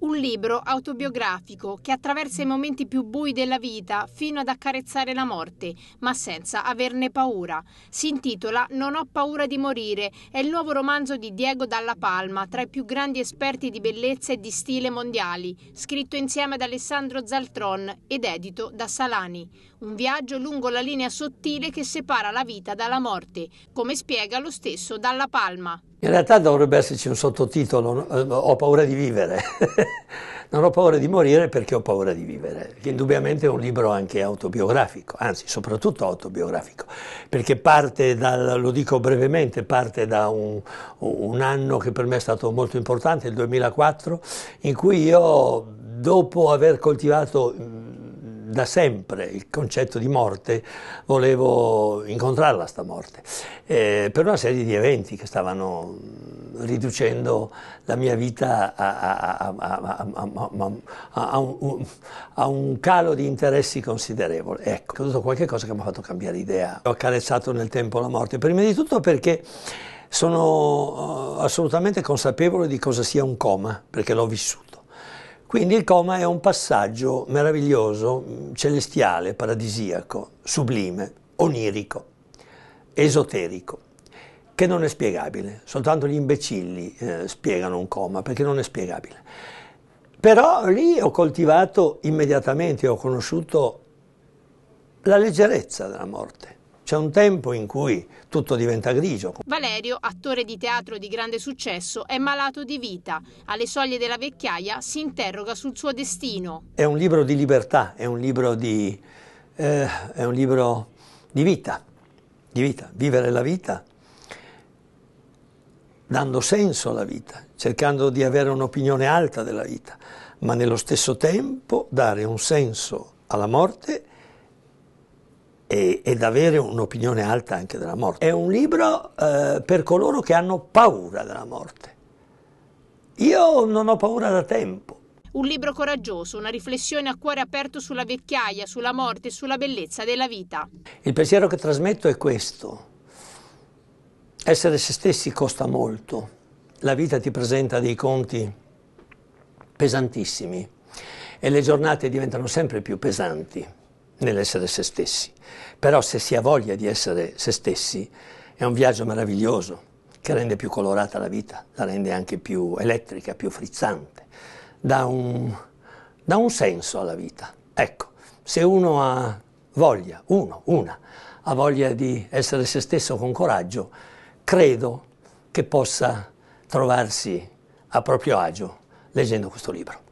Un libro autobiografico che attraversa i momenti più bui della vita fino ad accarezzare la morte, ma senza averne paura. Si intitola Non ho paura di morire, è il nuovo romanzo di Diego Dalla Palma, tra i più grandi esperti di bellezza e di stile mondiali, scritto insieme ad Alessandro Zaltron ed edito da Salani. Un viaggio lungo la linea sottile che separa la vita dalla morte, come spiega lo stesso Dalla Palma. In realtà dovrebbe esserci un sottotitolo, eh, ho paura di vivere. non ho paura di morire perché ho paura di vivere, che indubbiamente è un libro anche autobiografico, anzi soprattutto autobiografico, perché parte, da, lo dico brevemente, parte da un, un anno che per me è stato molto importante, il 2004, in cui io dopo aver coltivato da sempre il concetto di morte, volevo incontrarla sta morte, eh, per una serie di eventi che stavano riducendo la mia vita a, un, calo di interessi considerevole. Ecco, è tutto qualcosa che mi ha fatto cambiare idea. Ho accarezzato nel tempo la morte, prima di tutto perché sono assolutamente consapevole di cosa sia un coma, perché l'ho vissuto quindi il coma è un passaggio meraviglioso, mm, celestiale, paradisiaco, sublime, onirico, esoterico, che non è spiegabile. Soltanto gli imbecilli eh, spiegano un coma perché non è spiegabile. Però lì ho coltivato immediatamente, ho conosciuto la leggerezza della morte. C'è un tempo in cui tutto diventa grigio. Valerio, attore di teatro di grande successo, è malato di vita. Alle soglie della vecchiaia si interroga sul suo destino. È un libro di libertà, è un libro di, eh, è un libro di vita, di vita, vivere la vita, dando senso alla vita, cercando di avere un'opinione alta della vita, ma nello stesso tempo dare un senso alla morte e, ed avere un'opinione alta anche della morte. È un libro eh, per coloro che hanno paura della morte. Io non ho paura da tempo. Un libro coraggioso, una riflessione a cuore aperto sulla vecchiaia, sulla morte e sulla bellezza della vita. Il pensiero che trasmetto è questo. Essere se stessi costa molto. La vita ti presenta dei conti pesantissimi e le giornate diventano sempre più pesanti nell'essere se stessi. Però se si ha voglia di essere se stessi è un viaggio meraviglioso che rende più colorata la vita, la rende anche più elettrica, più frizzante, dà un, dà un senso alla vita. Ecco, se uno ha voglia, uno, una, ha voglia di essere se stesso con coraggio, credo che possa trovarsi a proprio agio leggendo questo libro.